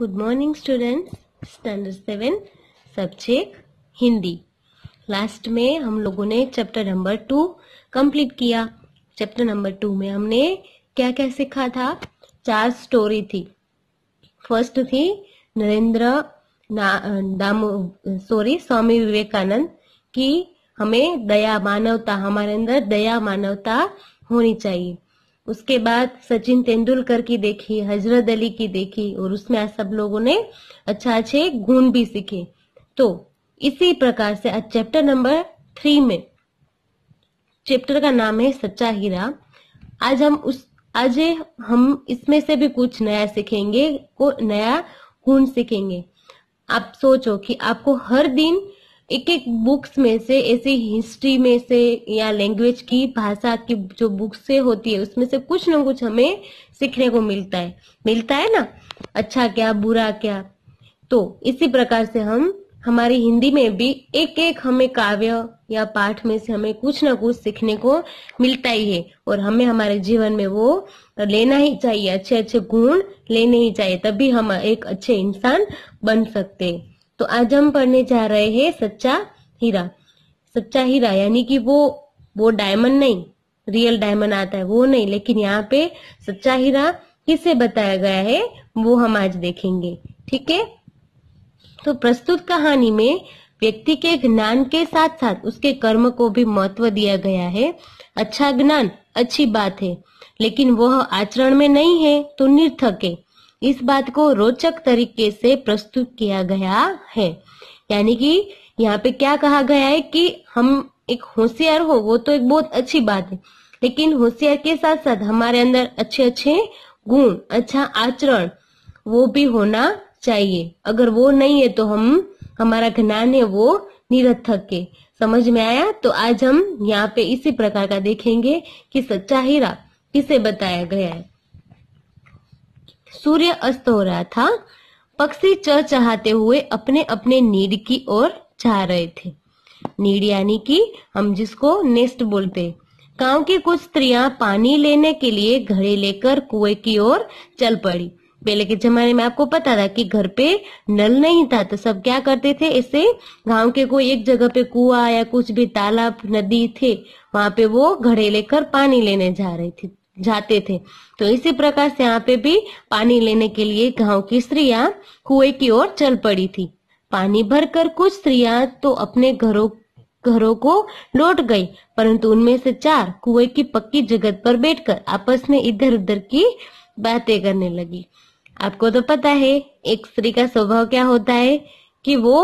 Good morning students standard seven subject Hindi last में हम लोगों ने चैप्टर नंबर टू कंप्लीट किया चैप्टर नंबर टू में हमने क्या क्या सीखा था चार स्टोरी थी फर्स्ट थी नरेंद्र दामो सॉरी स्वामी विवेकानंद की हमें दया मानवता हमारे अंदर दया मानवता होनी चाहिए उसके बाद सचिन तेंदुलकर की देखी हजरत अली की देखी और उसमें सब लोगों ने अच्छा अच्छे गुण भी सीखे तो इसी प्रकार से आज चैप्टर नंबर थ्री में चैप्टर का नाम है सच्चा हीरा आज हम उस आज हम इसमें से भी कुछ नया सीखेंगे को नया गुण सीखेंगे आप सोचो कि आपको हर दिन एक एक बुक्स में से ऐसे हिस्ट्री में से या लैंग्वेज की भाषा की जो बुक्स से होती है उसमें से कुछ ना कुछ हमें सीखने को मिलता है मिलता है ना अच्छा क्या बुरा क्या तो इसी प्रकार से हम हमारी हिंदी में भी एक एक हमें काव्य या पाठ में से हमें कुछ ना कुछ सीखने को मिलता ही है और हमें हमारे जीवन में वो लेना ही चाहिए अच्छे अच्छे गुण लेने ही चाहिए तभी हम एक अच्छे इंसान बन सकते हैं तो आज हम पढ़ने जा रहे हैं सच्चा हीरा सच्चा हीरा यानी कि वो वो डायमंड नहीं रियल डायमंड आता है वो नहीं लेकिन यहाँ पे सच्चा हीरा किसे बताया गया है वो हम आज देखेंगे ठीक है तो प्रस्तुत कहानी में व्यक्ति के ज्ञान के साथ साथ उसके कर्म को भी महत्व दिया गया है अच्छा ज्ञान अच्छी बात है लेकिन वह आचरण में नहीं है तो निर्थक है इस बात को रोचक तरीके से प्रस्तुत किया गया है यानी कि यहाँ पे क्या कहा गया है कि हम एक होशियार हो वो तो एक बहुत अच्छी बात है लेकिन होशियार के साथ साथ हमारे अंदर अच्छे अच्छे गुण अच्छा आचरण वो भी होना चाहिए अगर वो नहीं है तो हम हमारा ज्ञान है वो निरर्थक है समझ में आया तो आज हम यहाँ पे इसी प्रकार का देखेंगे कि सच्चा हीरा किसे बताया गया है सूर्य अस्त हो रहा था पक्षी चहचहाते हुए अपने अपने नीड की ओर जा रहे थे नीड यानी कि हम जिसको नेस्ट बोलते गांव की कुछ स्त्रियां पानी लेने के लिए घड़े लेकर कुएं की ओर चल पड़ी पहले के जमाने में आपको पता था कि घर पे नल नहीं था तो सब क्या करते थे ऐसे गांव के कोई एक जगह पे कुआ या कुछ भी तालाब नदी थे वहां पे वो घड़े लेकर पानी लेने जा रहे थे जाते थे तो इसी प्रकार से यहाँ पे भी पानी लेने के लिए गांव की स्त्रियां कुएं की ओर चल पड़ी थी पानी भरकर कुछ स्त्रियां तो अपने घरों घरों को लौट गई परंतु उनमें से चार कुएं की पक्की जगत पर बैठकर आपस में इधर उधर की बातें करने लगी आपको तो पता है एक स्त्री का स्वभाव क्या होता है कि वो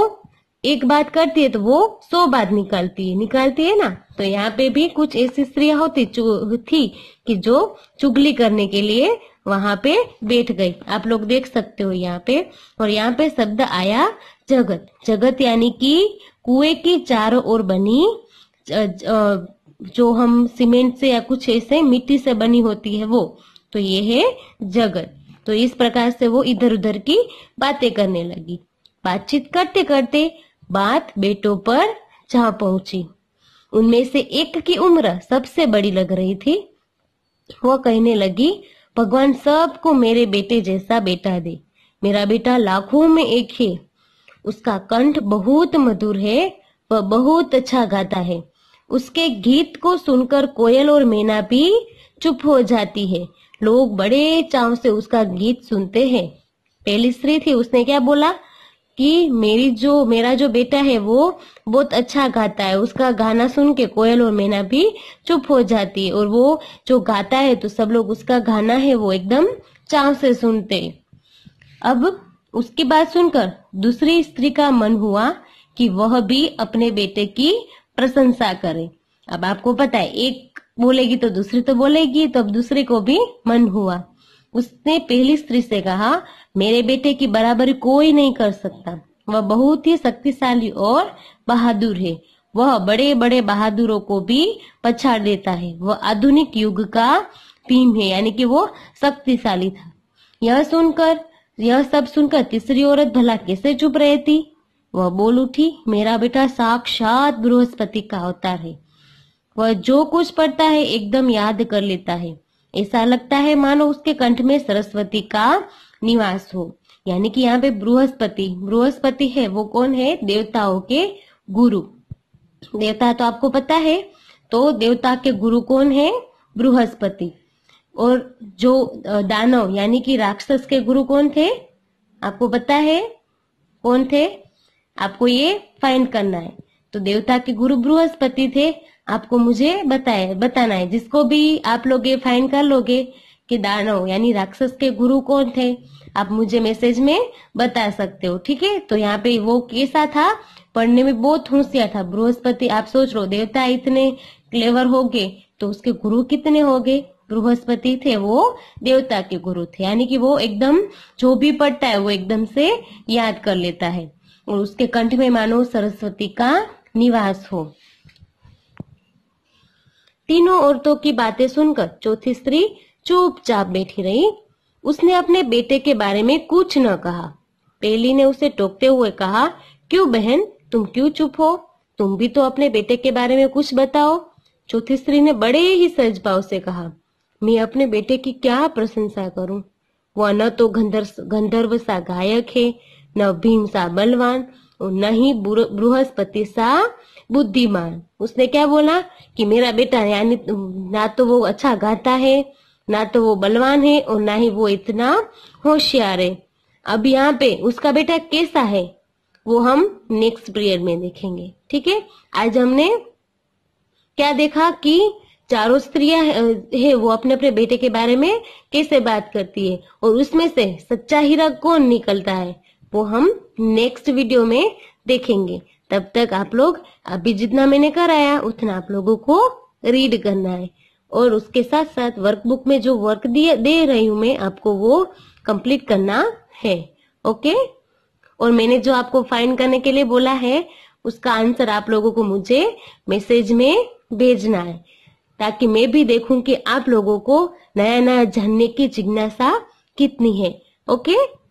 एक बात करती है तो वो सौ बात निकालती है निकालती है ना तो यहाँ पे भी कुछ ऐसी स्त्रियां होती थी कि जो चुगली करने के लिए वहां पे बैठ गई आप लोग देख सकते हो यहाँ पे और यहाँ पे शब्द आया जगत जगत यानी कि कुएं की चारों ओर बनी जो हम सीमेंट से या कुछ ऐसे मिट्टी से बनी होती है वो तो ये है जगत तो इस प्रकार से वो इधर उधर की बातें करने लगी बातचीत करते करते बात बेटों पर जा पहुंची उनमें से एक की उम्र सबसे बड़ी लग रही थी वह कहने लगी भगवान सबको मेरे बेटे जैसा बेटा दे मेरा बेटा लाखों में एक है उसका कंठ बहुत मधुर है वह बहुत अच्छा गाता है उसके गीत को सुनकर कोयल और मैना भी चुप हो जाती है लोग बड़े चाव से उसका गीत सुनते हैं पहली स्त्री थी उसने क्या बोला कि मेरी जो मेरा जो बेटा है वो बहुत अच्छा गाता है उसका गाना सुन के कोयल और मैना भी चुप हो जाती है और वो जो गाता है तो सब लोग उसका गाना है वो एकदम चाव से सुनते अब उसकी बात सुनकर दूसरी स्त्री का मन हुआ कि वह भी अपने बेटे की प्रशंसा करे अब आपको पता है एक बोलेगी तो दूसरी तो बोलेगी तो अब दूसरे को भी मन हुआ उसने पहली स्त्री से कहा मेरे बेटे की बराबरी कोई नहीं कर सकता वह बहुत ही शक्तिशाली और बहादुर है वह बड़े बड़े बहादुरों को भी पछाड़ देता है वह आधुनिक युग का भीम है यानी कि वो शक्तिशाली था यह सुनकर यह सब सुनकर तीसरी औरत भला कैसे चुप रहे थी वह बोल उठी मेरा बेटा साक्षात बृहस्पति का अवतार है वह जो कुछ पढ़ता है एकदम याद कर लेता है ऐसा लगता है मानो उसके कंठ में सरस्वती का निवास हो यानी कि यहाँ पे बृहस्पति बृहस्पति है वो कौन है देवताओं के गुरु देवता तो आपको पता है तो देवता के गुरु कौन है बृहस्पति और जो दानव यानी कि राक्षस के गुरु कौन थे आपको पता है कौन थे आपको ये फाइंड करना है तो देवता के गुरु बृहस्पति थे आपको मुझे बताए बताना है जिसको भी आप लोग ये फाइन कर लोगे कि दानव यानी राक्षस के गुरु कौन थे आप मुझे मैसेज में बता सकते हो ठीक है तो यहाँ पे वो कैसा था पढ़ने में बहुत होशियार था बृहस्पति आप सोच हो देवता इतने क्लेवर हो गए तो उसके गुरु कितने हो गए बृहस्पति थे वो देवता के गुरु थे यानी कि वो एकदम जो भी पढ़ता है वो एकदम से याद कर लेता है और उसके कंठ में मानो सरस्वती का निवास हो तीनों औरतों की बातें सुनकर चौथी स्त्री चुपचाप बैठी रही उसने अपने बेटे के बारे में कुछ न कहा पहली ने उसे टोकते हुए कहा क्यों बहन तुम क्यों चुप हो तुम भी तो अपने बेटे के बारे में कुछ बताओ चौथी स्त्री ने बड़े ही सहज भाव से कहा मैं अपने बेटे की क्या प्रशंसा करूं? वह न तो गंधर्व गंधर्व सा गायक है न भीम सा बलवान और न ही बृहस्पति सा बुद्धिमान उसने क्या बोला कि मेरा बेटा यानी ना तो वो अच्छा गाता है ना तो वो बलवान है और ना ही वो इतना होशियार है अब यहाँ पे उसका बेटा कैसा है वो हम नेक्स्ट पीरियड में देखेंगे ठीक है आज हमने क्या देखा कि चारों स्त्रियां है वो अपने अपने बेटे के बारे में कैसे बात करती है और उसमें से सच्चा हीरा कौन निकलता है वो हम नेक्स्ट वीडियो में देखेंगे तब तक आप लोग अभी जितना मैंने कराया उतना आप लोगों को रीड करना है और उसके साथ साथ वर्कबुक में जो वर्क दिए दे रही हूं मैं आपको वो कंप्लीट करना है ओके और मैंने जो आपको फाइंड करने के लिए बोला है उसका आंसर आप लोगों को मुझे मैसेज में भेजना है ताकि मैं भी देखूं कि आप लोगों को नया नया जानने की जिज्ञासा कितनी है ओके